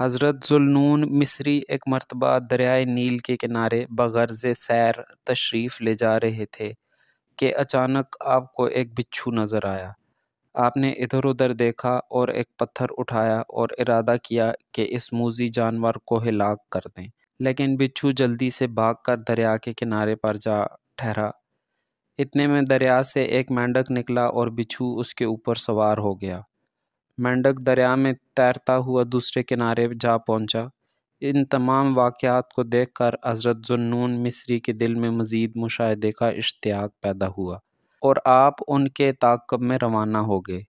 हज़रत जुलनून मिस्री एक मरतबा दरियाए नील के किनारे बगर्ज़ सैर तशरीफ़ ले जा रहे थे कि अचानक आपको एक बिच्छू नज़र आया आपने इधर उधर देखा और एक पत्थर उठाया और इरादा किया कि इस मूजी जानवर को हिलाक कर दें लेकिन बिच्छू जल्दी से भागकर दरिया के किनारे पर जा ठहरा इतने में दरिया से एक मेंढक निकला और बिच्छू उसके ऊपर सवार हो गया मेंढक दरिया में तैरता हुआ दूसरे किनारे जा पहुंचा इन तमाम वाक़ात को देख कर हज़रत जुन्नून मिस्री के दिल में मज़ीद मुशाहे का इश्तियाक पैदा हुआ और आप उनके ताकब में रवाना हो गए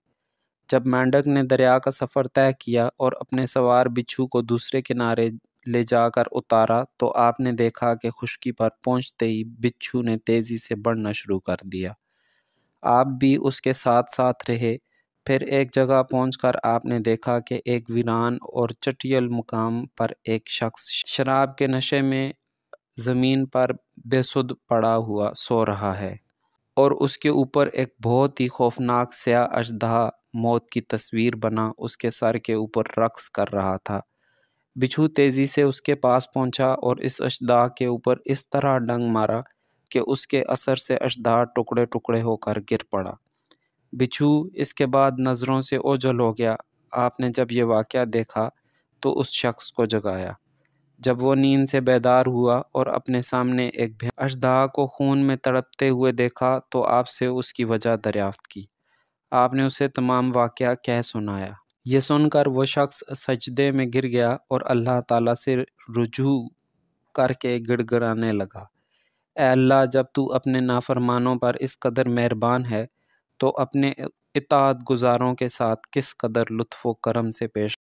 जब मेंढक ने दरिया का सफ़र तय किया और अपने सवार बिच्छू को दूसरे किनारे ले जाकर उतारा तो आपने देखा कि खुशकी पर पहुंचते ही बिच्छू ने तेज़ी से बढ़ना शुरू कर दिया आप भी उसके साथ साथ रहे फिर एक जगह पहुंचकर आपने देखा कि एक वीरान और चटियल मुकाम पर एक शख्स शराब के नशे में ज़मीन पर बेसुद पड़ा हुआ सो रहा है और उसके ऊपर एक बहुत ही खौफनाक स्या अजदहा मौत की तस्वीर बना उसके सर के ऊपर रक्स कर रहा था बिछू तेज़ी से उसके पास पहुंचा और इस अशदा के ऊपर इस तरह डंग मारा कि उसके असर से अजदहा टुकड़े टुकड़े होकर गिर पड़ा बिछू इसके बाद नज़रों से ओझल हो गया आपने जब यह वाक़ देखा तो उस शख्स को जगाया जब वो नींद से बेदार हुआ और अपने सामने एक अशदा को खून में तड़पते हुए देखा तो आपसे उसकी वजह दरियाफ्त की आपने उसे तमाम वाक़ कह सुनाया ये सुनकर वह शख्स सजदे में गिर गया और अल्लाह ताला से रुझू करके गिड़गड़ाने लगा अल्लाह जब तू अपने नाफरमानों पर इस कदर मेहरबान है तो अपने इताद गुज़ारों के साथ किस कदर लुत्फ़ करम से पेश